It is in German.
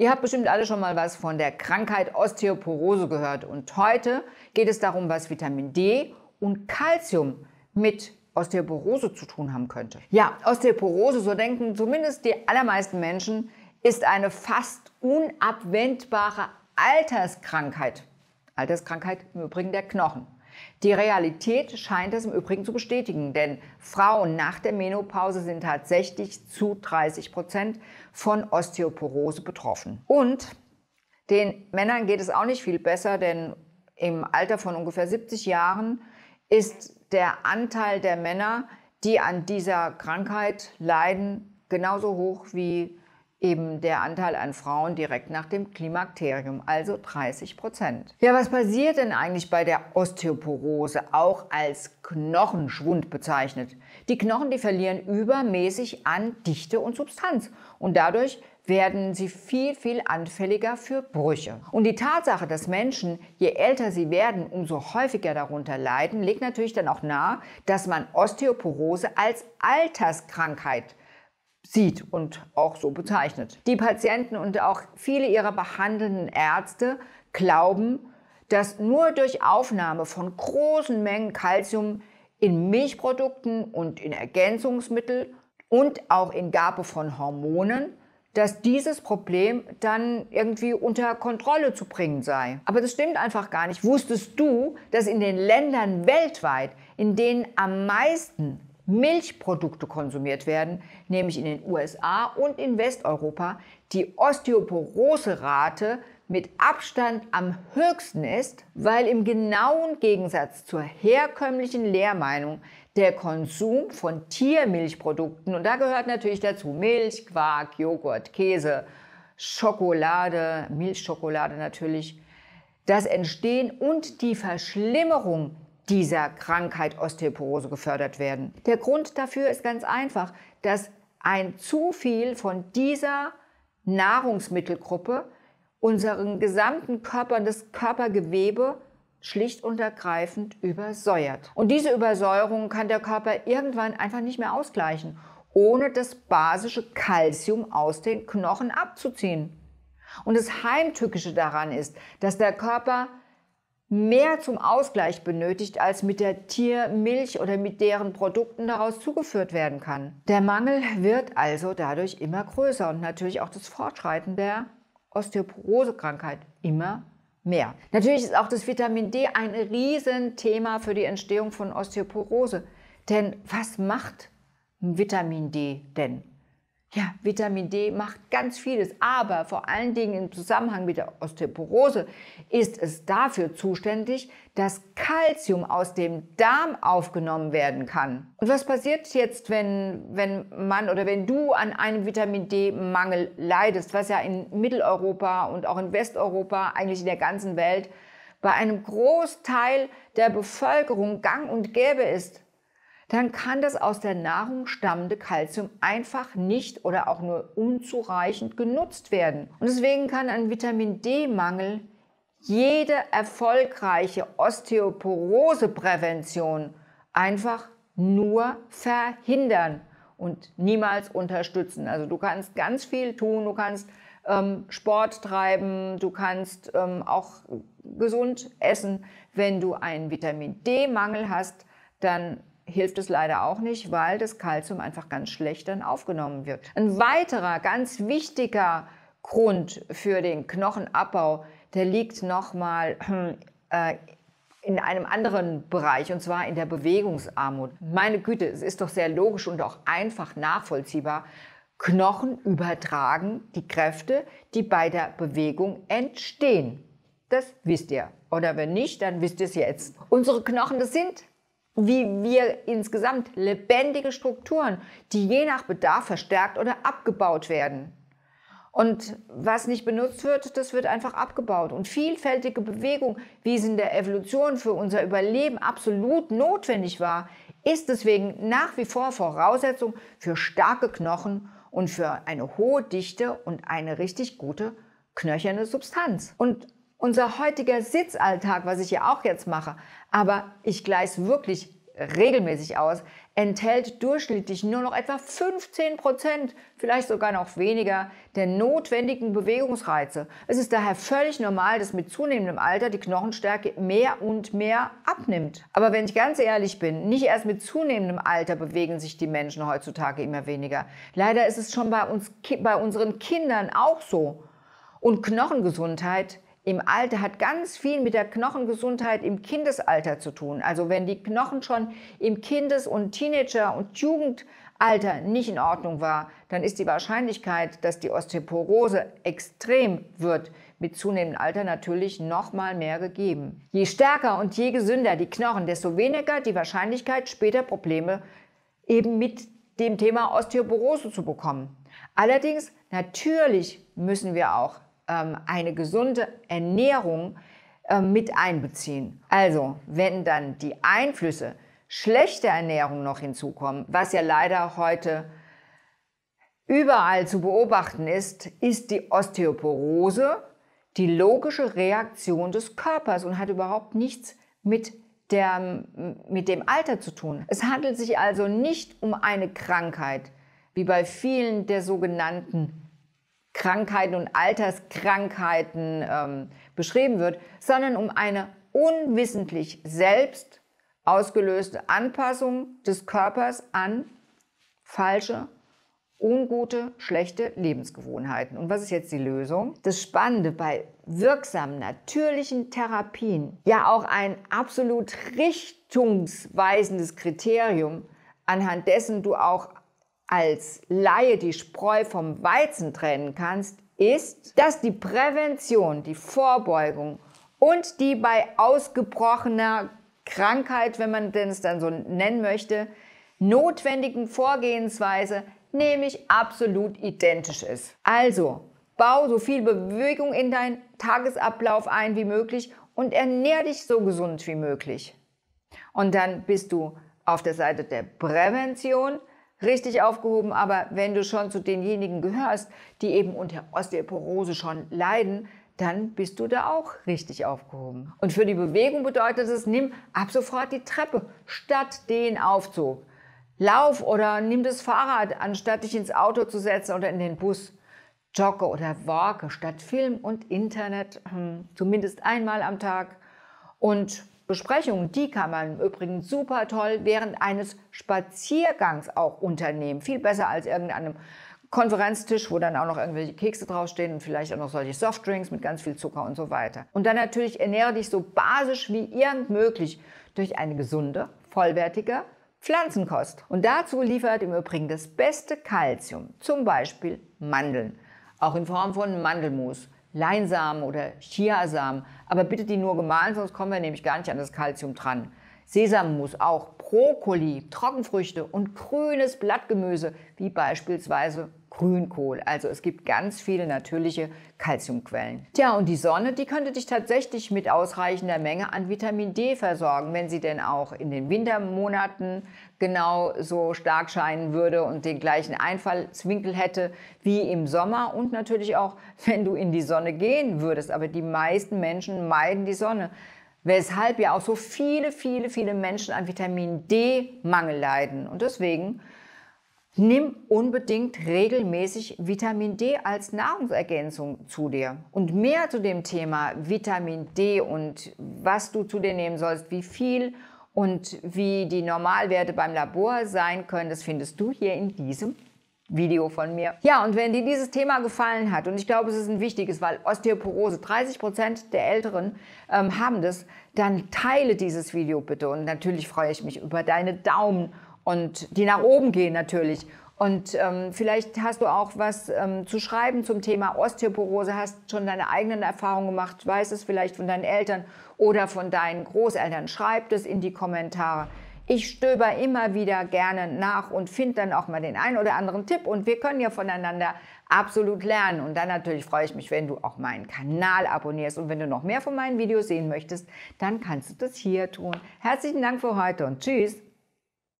Ihr habt bestimmt alle schon mal was von der Krankheit Osteoporose gehört und heute geht es darum, was Vitamin D und Kalzium mit Osteoporose zu tun haben könnte. Ja, Osteoporose, so denken zumindest die allermeisten Menschen, ist eine fast unabwendbare Alterskrankheit. Alterskrankheit im Übrigen der Knochen. Die Realität scheint es im Übrigen zu bestätigen, denn Frauen nach der Menopause sind tatsächlich zu 30 Prozent von Osteoporose betroffen. Und den Männern geht es auch nicht viel besser, denn im Alter von ungefähr 70 Jahren ist der Anteil der Männer, die an dieser Krankheit leiden, genauso hoch wie eben der Anteil an Frauen direkt nach dem Klimakterium, also 30 Prozent. Ja, was passiert denn eigentlich bei der Osteoporose, auch als Knochenschwund bezeichnet? Die Knochen, die verlieren übermäßig an Dichte und Substanz und dadurch werden sie viel, viel anfälliger für Brüche. Und die Tatsache, dass Menschen, je älter sie werden, umso häufiger darunter leiden, legt natürlich dann auch nahe, dass man Osteoporose als Alterskrankheit sieht und auch so bezeichnet. Die Patienten und auch viele ihrer behandelnden Ärzte glauben, dass nur durch Aufnahme von großen Mengen Kalzium in Milchprodukten und in Ergänzungsmittel und auch in Gabe von Hormonen, dass dieses Problem dann irgendwie unter Kontrolle zu bringen sei. Aber das stimmt einfach gar nicht. Wusstest du, dass in den Ländern weltweit, in denen am meisten Milchprodukte konsumiert werden, nämlich in den USA und in Westeuropa die Osteoporoserate mit Abstand am höchsten ist, weil im genauen Gegensatz zur herkömmlichen Lehrmeinung der Konsum von Tiermilchprodukten, und da gehört natürlich dazu Milch, Quark, Joghurt, Käse, Schokolade, Milchschokolade natürlich, das Entstehen und die Verschlimmerung dieser Krankheit Osteoporose gefördert werden. Der Grund dafür ist ganz einfach, dass ein zu viel von dieser Nahrungsmittelgruppe unseren gesamten Körper und das Körpergewebe schlicht und ergreifend übersäuert. Und diese Übersäuerung kann der Körper irgendwann einfach nicht mehr ausgleichen, ohne das basische Kalzium aus den Knochen abzuziehen. Und das Heimtückische daran ist, dass der Körper mehr zum Ausgleich benötigt, als mit der Tiermilch oder mit deren Produkten daraus zugeführt werden kann. Der Mangel wird also dadurch immer größer und natürlich auch das Fortschreiten der Osteoporosekrankheit immer mehr. Natürlich ist auch das Vitamin D ein Riesenthema für die Entstehung von Osteoporose. Denn was macht Vitamin D denn? Ja, Vitamin D macht ganz vieles, aber vor allen Dingen im Zusammenhang mit der Osteoporose ist es dafür zuständig, dass Kalzium aus dem Darm aufgenommen werden kann. Und was passiert jetzt, wenn, wenn man oder wenn du an einem Vitamin D-Mangel leidest, was ja in Mitteleuropa und auch in Westeuropa, eigentlich in der ganzen Welt, bei einem Großteil der Bevölkerung gang und gäbe ist? dann kann das aus der Nahrung stammende Kalzium einfach nicht oder auch nur unzureichend genutzt werden. Und deswegen kann ein Vitamin D-Mangel jede erfolgreiche Osteoporoseprävention einfach nur verhindern und niemals unterstützen. Also du kannst ganz viel tun, du kannst ähm, Sport treiben, du kannst ähm, auch gesund essen. Wenn du einen Vitamin D-Mangel hast, dann hilft es leider auch nicht, weil das Kalzium einfach ganz schlecht dann aufgenommen wird. Ein weiterer ganz wichtiger Grund für den Knochenabbau, der liegt nochmal äh, in einem anderen Bereich und zwar in der Bewegungsarmut. Meine Güte, es ist doch sehr logisch und auch einfach nachvollziehbar. Knochen übertragen die Kräfte, die bei der Bewegung entstehen. Das wisst ihr. Oder wenn nicht, dann wisst ihr es jetzt. Unsere Knochen, das sind wie wir insgesamt lebendige Strukturen, die je nach Bedarf verstärkt oder abgebaut werden. Und was nicht benutzt wird, das wird einfach abgebaut. Und vielfältige Bewegung, wie es in der Evolution für unser Überleben absolut notwendig war, ist deswegen nach wie vor Voraussetzung für starke Knochen und für eine hohe Dichte und eine richtig gute knöcherne Substanz. Und unser heutiger Sitzalltag, was ich ja auch jetzt mache, aber ich gleiche wirklich regelmäßig aus, enthält durchschnittlich nur noch etwa 15 Prozent, vielleicht sogar noch weniger, der notwendigen Bewegungsreize. Es ist daher völlig normal, dass mit zunehmendem Alter die Knochenstärke mehr und mehr abnimmt. Aber wenn ich ganz ehrlich bin, nicht erst mit zunehmendem Alter bewegen sich die Menschen heutzutage immer weniger. Leider ist es schon bei, uns, bei unseren Kindern auch so. Und Knochengesundheit im Alter hat ganz viel mit der Knochengesundheit im Kindesalter zu tun. Also wenn die Knochen schon im Kindes- und Teenager- und Jugendalter nicht in Ordnung war, dann ist die Wahrscheinlichkeit, dass die Osteoporose extrem wird, mit zunehmendem Alter natürlich noch mal mehr gegeben. Je stärker und je gesünder die Knochen, desto weniger die Wahrscheinlichkeit, später Probleme eben mit dem Thema Osteoporose zu bekommen. Allerdings, natürlich müssen wir auch ähm, eine gesunde Ernährung ähm, mit einbeziehen. Also, wenn dann die Einflüsse schlechter Ernährung noch hinzukommen, was ja leider heute überall zu beobachten ist, ist die Osteoporose die logische Reaktion des Körpers und hat überhaupt nichts mit der, mit dem Alter zu tun. Es handelt sich also nicht um eine Krankheit, wie bei vielen der sogenannten Krankheiten und Alterskrankheiten ähm, beschrieben wird, sondern um eine unwissentlich selbst ausgelöste Anpassung des Körpers an falsche, ungute, schlechte Lebensgewohnheiten. Und was ist jetzt die Lösung? Das Spannende bei wirksamen, natürlichen Therapien, ja auch ein absolut richtungsweisendes Kriterium, anhand dessen du auch als Laie die Spreu vom Weizen trennen kannst, ist, dass die Prävention, die Vorbeugung und die bei ausgebrochener Krankheit, wenn man es dann so nennen möchte, notwendigen Vorgehensweise nämlich absolut identisch ist. Also, bau so viel Bewegung in deinen Tagesablauf ein wie möglich und ernähr dich so gesund wie möglich. Und dann bist du auf der Seite der Prävention richtig aufgehoben. Aber wenn du schon zu denjenigen gehörst, die eben unter Osteoporose schon leiden, dann bist du da auch richtig aufgehoben. Und für die Bewegung bedeutet es, nimm ab sofort die Treppe statt den Aufzug. Lauf oder nimm das Fahrrad, anstatt dich ins Auto zu setzen oder in den Bus. Jogge oder walke statt Film und Internet, hm, zumindest einmal am Tag. Und Besprechungen, die kann man übrigens super toll während eines Spaziergangs auch unternehmen. Viel besser als irgendeinem Konferenztisch, wo dann auch noch irgendwelche Kekse draufstehen und vielleicht auch noch solche Softdrinks mit ganz viel Zucker und so weiter. Und dann natürlich ernähre dich so basisch wie irgend möglich durch eine gesunde, vollwertige Pflanzenkost. Und dazu liefert im Übrigen das beste Kalzium, zum Beispiel Mandeln, auch in Form von Mandelmus, Leinsamen oder Chiasamen aber bitte die nur gemahlen, sonst kommen wir nämlich gar nicht an das Kalzium dran. Sesammus auch, Brokkoli, Trockenfrüchte und grünes Blattgemüse, wie beispielsweise Grünkohl. Also es gibt ganz viele natürliche Kalziumquellen. Tja, und die Sonne, die könnte dich tatsächlich mit ausreichender Menge an Vitamin D versorgen, wenn sie denn auch in den Wintermonaten genau so stark scheinen würde und den gleichen Einfallswinkel hätte wie im Sommer und natürlich auch, wenn du in die Sonne gehen würdest. Aber die meisten Menschen meiden die Sonne weshalb ja auch so viele, viele, viele Menschen an Vitamin D-Mangel leiden. Und deswegen Nimm unbedingt regelmäßig Vitamin D als Nahrungsergänzung zu dir. Und mehr zu dem Thema Vitamin D und was du zu dir nehmen sollst, wie viel und wie die Normalwerte beim Labor sein können, das findest du hier in diesem Video von mir. Ja, und wenn dir dieses Thema gefallen hat, und ich glaube, es ist ein wichtiges, weil Osteoporose, 30% Prozent der Älteren ähm, haben das, dann teile dieses Video bitte. Und natürlich freue ich mich über deine Daumen und die nach oben gehen natürlich. Und ähm, vielleicht hast du auch was ähm, zu schreiben zum Thema Osteoporose, hast schon deine eigenen Erfahrungen gemacht, weißt es vielleicht von deinen Eltern oder von deinen Großeltern. Schreib es in die Kommentare. Ich stöber immer wieder gerne nach und finde dann auch mal den einen oder anderen Tipp und wir können ja voneinander absolut lernen. Und dann natürlich freue ich mich, wenn du auch meinen Kanal abonnierst und wenn du noch mehr von meinen Videos sehen möchtest, dann kannst du das hier tun. Herzlichen Dank für heute und tschüss.